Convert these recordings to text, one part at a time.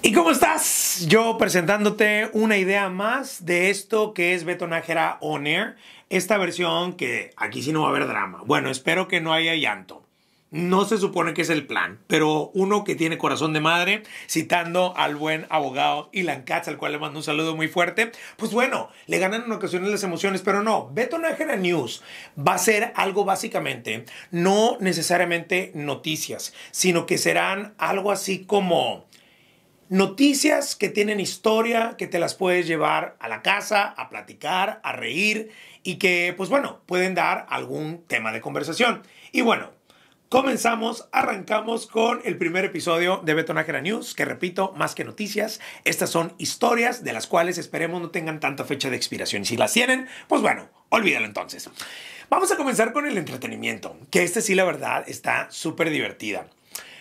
¿Y cómo estás? Yo presentándote una idea más de esto que es Betonajera On Air. Esta versión que aquí sí no va a haber drama. Bueno, espero que no haya llanto. No se supone que es el plan, pero uno que tiene corazón de madre, citando al buen abogado Ilan Katz, al cual le mando un saludo muy fuerte, pues bueno, le ganan en ocasiones las emociones, pero no, Beto Nájera News va a ser algo básicamente, no necesariamente noticias, sino que serán algo así como Noticias que tienen historia, que te las puedes llevar a la casa, a platicar, a reír y que, pues bueno, pueden dar algún tema de conversación. Y bueno, comenzamos, arrancamos con el primer episodio de Betonajera News, que repito, más que noticias, estas son historias de las cuales esperemos no tengan tanta fecha de expiración. Y si las tienen, pues bueno, olvídalo entonces. Vamos a comenzar con el entretenimiento, que este sí, la verdad, está súper divertida.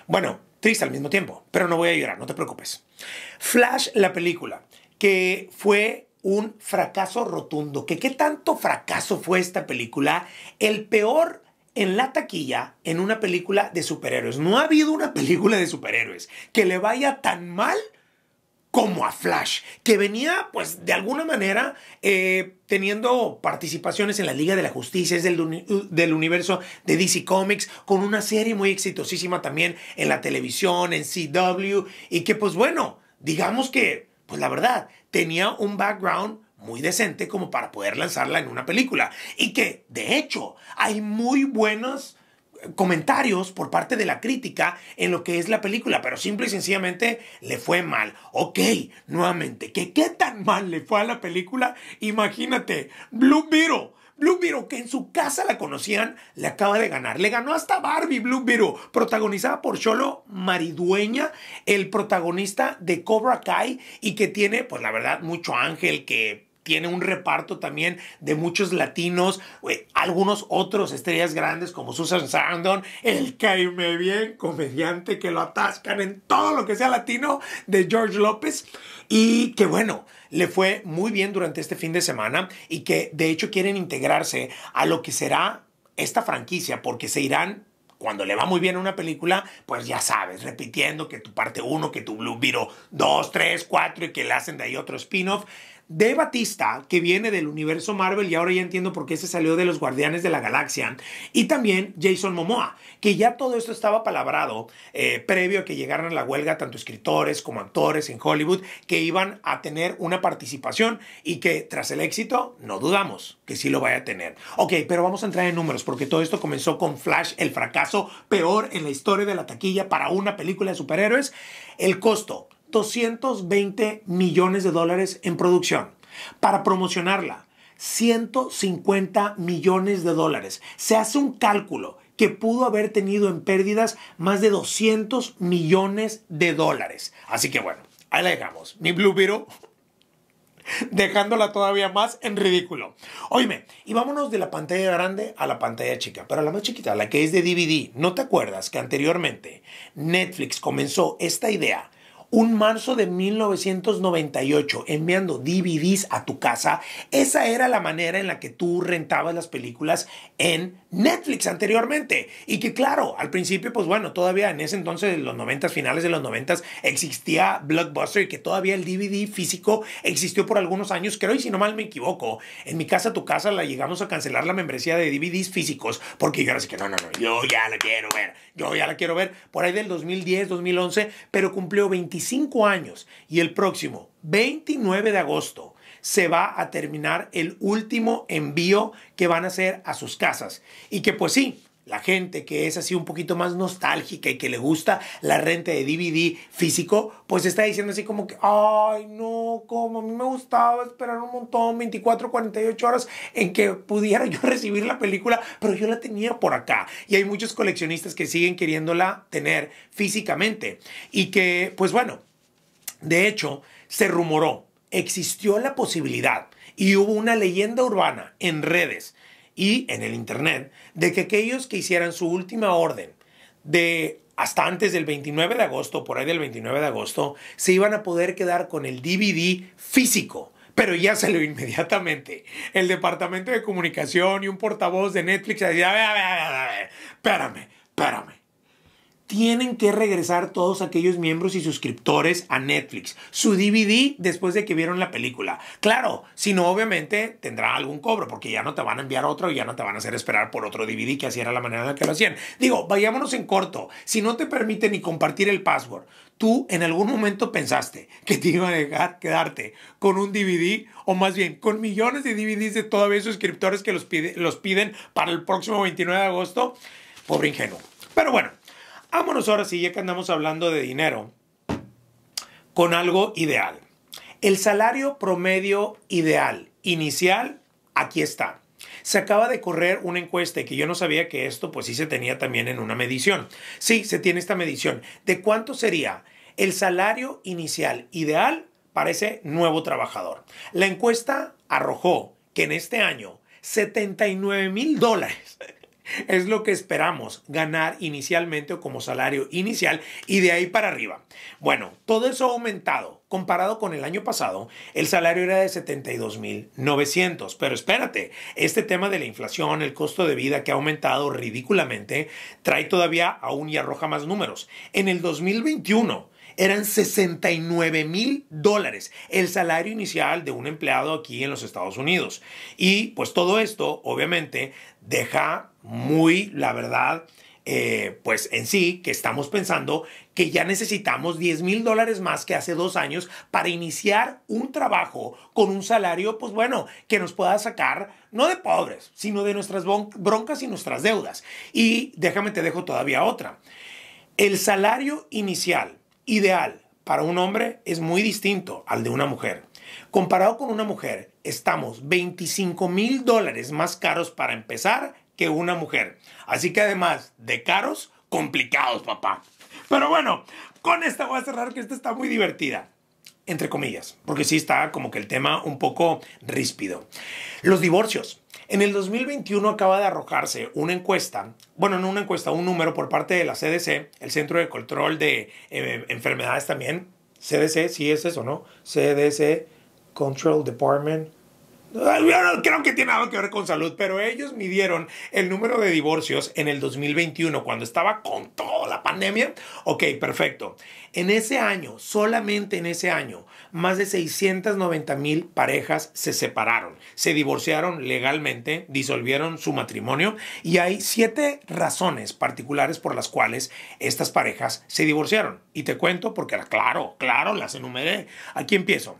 Bueno, triste al mismo tiempo, pero no voy a llorar, no te preocupes. Flash, la película, que fue un fracaso rotundo, que qué tanto fracaso fue esta película, el peor en la taquilla en una película de superhéroes. No ha habido una película de superhéroes que le vaya tan mal como a Flash, que venía pues de alguna manera eh, teniendo participaciones en la Liga de la Justicia, es del, uh, del, universo de DC Comics, con una serie muy exitosísima también en la televisión, en CW, y que pues bueno, digamos que, pues la verdad, tenía un background muy decente como para poder lanzarla en una película, y que de hecho hay muy buenas comentarios por parte de la crítica en lo que es la película, pero simple y sencillamente le fue mal. Ok, nuevamente, ¿qué, qué tan mal le fue a la película? Imagínate, Blue Beetle. Blue Beetle, que en su casa la conocían, le acaba de ganar. Le ganó hasta Barbie Blue Beetle, protagonizada por Cholo Maridueña, el protagonista de Cobra Kai, y que tiene, pues la verdad, mucho ángel que tiene un reparto también de muchos latinos, algunos otros estrellas grandes como Susan Sandon, el caime bien comediante que lo atascan en todo lo que sea latino de George López y que bueno, le fue muy bien durante este fin de semana y que de hecho quieren integrarse a lo que será esta franquicia porque se irán cuando le va muy bien una película, pues ya sabes, repitiendo que tu parte 1, que tu Blue viro 2, 3, 4 y que le hacen de ahí otro spin-off de Batista, que viene del universo Marvel y ahora ya entiendo por qué se salió de los Guardianes de la Galaxia, y también Jason Momoa, que ya todo esto estaba palabrado eh, previo a que llegaran a la huelga tanto escritores como actores en Hollywood que iban a tener una participación y que tras el éxito no dudamos que sí lo vaya a tener. Ok, pero vamos a entrar en números porque todo esto comenzó con Flash, el fracaso peor en la historia de la taquilla para una película de superhéroes. El costo, 220 millones de dólares en producción. Para promocionarla, 150 millones de dólares. Se hace un cálculo que pudo haber tenido en pérdidas más de 200 millones de dólares. Así que bueno, ahí la dejamos. Mi Blue Beetle dejándola todavía más en ridículo. Oíme, y vámonos de la pantalla grande a la pantalla chica, pero la más chiquita, la que es de DVD. ¿No te acuerdas que anteriormente Netflix comenzó esta idea un marzo de 1998 enviando DVDs a tu casa, esa era la manera en la que tú rentabas las películas en Netflix anteriormente. Y que claro, al principio, pues bueno, todavía en ese entonces, de los 90, finales de los 90, existía Blockbuster y que todavía el DVD físico existió por algunos años, creo, y si no mal me equivoco, en mi casa, tu casa, la llegamos a cancelar la membresía de DVDs físicos, porque yo ahora sí que no, no, no, yo ya la quiero ver, yo ya la quiero ver, por ahí del 2010, 2011, pero cumplió 25 años y el próximo, 29 de agosto, se va a terminar el último envío que van a hacer a sus casas. Y que pues sí, la gente que es así un poquito más nostálgica y que le gusta la renta de DVD físico, pues está diciendo así como que, ay, no, como a mí me gustaba esperar un montón, 24, 48 horas en que pudiera yo recibir la película, pero yo la tenía por acá. Y hay muchos coleccionistas que siguen queriéndola tener físicamente. Y que, pues bueno, de hecho, se rumoró existió la posibilidad y hubo una leyenda urbana en redes y en el Internet de que aquellos que hicieran su última orden de hasta antes del 29 de agosto, por ahí del 29 de agosto, se iban a poder quedar con el DVD físico. Pero ya salió inmediatamente. El departamento de comunicación y un portavoz de Netflix. A ver, a ver, a ver, espérame, espérame tienen que regresar todos aquellos miembros y suscriptores a Netflix su DVD después de que vieron la película. Claro, si no, obviamente tendrá algún cobro porque ya no te van a enviar otro y ya no te van a hacer esperar por otro DVD que así era la manera en la que lo hacían. Digo, vayámonos en corto. Si no te permite ni compartir el password, tú en algún momento pensaste que te iba a dejar quedarte con un DVD o más bien con millones de DVDs de todavía suscriptores que los, los piden para el próximo 29 de agosto. Pobre ingenuo. Pero bueno. Vámonos ahora sí, ya que andamos hablando de dinero, con algo ideal. El salario promedio ideal, inicial, aquí está. Se acaba de correr una encuesta que yo no sabía que esto pues sí se tenía también en una medición. Sí, se tiene esta medición. ¿De cuánto sería el salario inicial ideal para ese nuevo trabajador? La encuesta arrojó que en este año 79 mil dólares es lo que esperamos ganar inicialmente o como salario inicial y de ahí para arriba. Bueno, todo eso ha aumentado. Comparado con el año pasado, el salario era de 72.900. Pero espérate, este tema de la inflación, el costo de vida que ha aumentado ridículamente, trae todavía aún y arroja más números. En el 2021, eran 69 mil dólares, el salario inicial de un empleado aquí en los Estados Unidos. Y pues todo esto, obviamente, deja muy, la verdad, eh, pues en sí, que estamos pensando que ya necesitamos 10 mil dólares más que hace dos años para iniciar un trabajo con un salario, pues bueno, que nos pueda sacar no de pobres, sino de nuestras broncas y nuestras deudas. Y déjame, te dejo todavía otra. El salario inicial ideal para un hombre es muy distinto al de una mujer. Comparado con una mujer, estamos 25 mil dólares más caros para empezar que una mujer. Así que además de caros, complicados, papá. Pero bueno, con esta voy a cerrar que esta está muy divertida. Entre comillas, porque sí está como que el tema un poco ríspido. Los divorcios. En el 2021 acaba de arrojarse una encuesta, bueno, no una encuesta, un número por parte de la CDC, el Centro de Control de eh, Enfermedades también. CDC, sí es eso, ¿no? CDC, Control Department creo que tiene algo que ver con salud, pero ellos midieron el número de divorcios en el 2021, cuando estaba con toda la pandemia. Ok, perfecto. En ese año, solamente en ese año, más de 690 mil parejas se separaron, se divorciaron legalmente, disolvieron su matrimonio y hay siete razones particulares por las cuales estas parejas se divorciaron. Y te cuento porque, claro, claro, las enumeré. Aquí empiezo.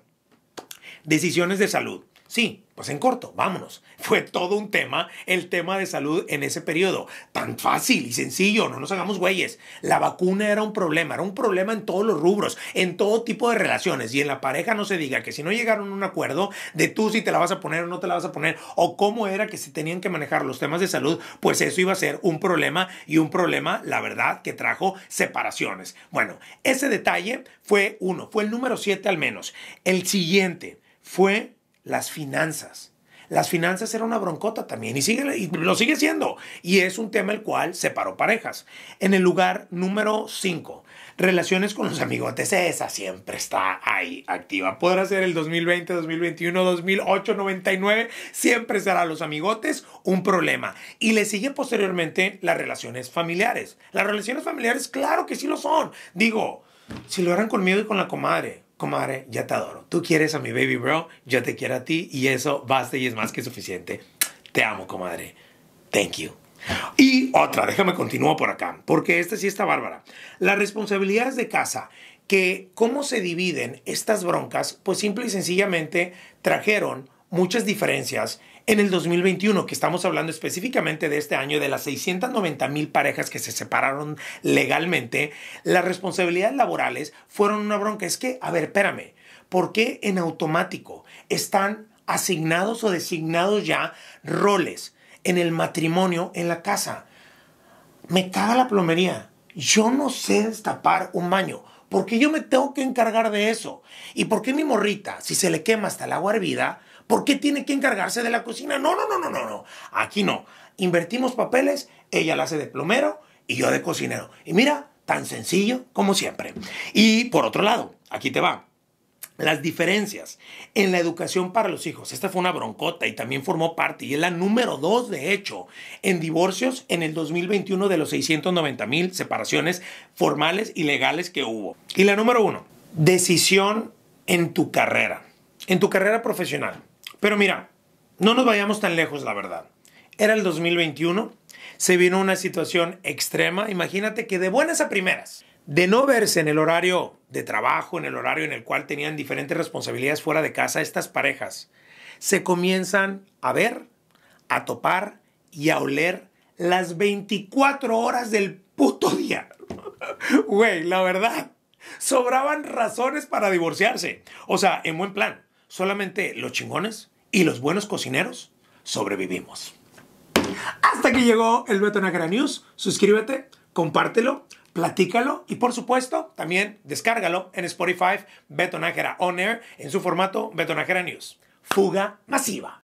Decisiones de salud Sí, pues en corto, vámonos. Fue todo un tema, el tema de salud en ese periodo. Tan fácil y sencillo, no nos hagamos güeyes. La vacuna era un problema, era un problema en todos los rubros, en todo tipo de relaciones. Y en la pareja no se diga que si no llegaron a un acuerdo de tú si te la vas a poner o no te la vas a poner, o cómo era que se tenían que manejar los temas de salud, pues eso iba a ser un problema y un problema, la verdad, que trajo separaciones. Bueno, ese detalle fue uno, fue el número siete al menos. El siguiente fue las finanzas. Las finanzas era una broncota también y, sigue, lo sigue siendo. Y es un tema el cual separó parejas. En el lugar número 5, relaciones con los amigotes. Esa siempre está ahí activa. Podrá ser el 2020, 2021, 2008, 99. Siempre será los amigotes un problema. Y le sigue posteriormente las relaciones familiares. Las relaciones familiares, claro que sí lo son. Digo, si lo eran conmigo y con la comadre comadre, ya te adoro. Tú quieres a mi baby bro, yo te quiero a ti y eso basta y es más que suficiente. Te amo, comadre. Thank you. Y otra, déjame continúo por acá, porque esta sí está bárbara. Las responsabilidades de casa, que cómo se dividen estas broncas, pues simple y sencillamente trajeron muchas diferencias en el 2021, que estamos hablando específicamente de este año, de las 690 mil parejas que se separaron legalmente, las responsabilidades laborales fueron una bronca. Es que, a ver, espérame, ¿por qué en automático están asignados o designados ya roles en el matrimonio, en la casa? Me caga la plomería. Yo no sé destapar un baño. ¿Por qué yo me tengo que encargar de eso? ¿Y por qué mi morrita, si se le quema hasta el agua hervida, ¿Por qué tiene que encargarse de la cocina? No, no, no, no, no, Aquí no. Invertimos papeles, ella la hace de plomero y yo de cocinero. Y mira, tan sencillo como siempre. Y por otro lado, aquí te va. Las diferencias en la educación para los hijos. Esta fue una broncota y también formó parte y es la número dos, de hecho, en divorcios en el 2021 de los 690 mil separaciones formales y legales que hubo. Y la número uno, decisión en tu carrera, en tu carrera profesional. Pero mira, no nos vayamos tan lejos, la verdad. Era el 2021, se vino una situación extrema. Imagínate que de buenas a primeras, de no verse en el horario de trabajo, en el horario en el cual tenían diferentes responsabilidades fuera de casa, estas parejas se comienzan a ver, a topar y a oler las 24 horas del puto día. Güey, la verdad, sobraban razones para divorciarse. O sea, en buen plan, solamente los chingones y los buenos cocineros sobrevivimos. Hasta que llegó el Beto Nájera News. Suscríbete, compártelo, platícalo y por supuesto también descárgalo en Spotify Beto Nájera On Air en su formato Beto Nájera News. Fuga masiva.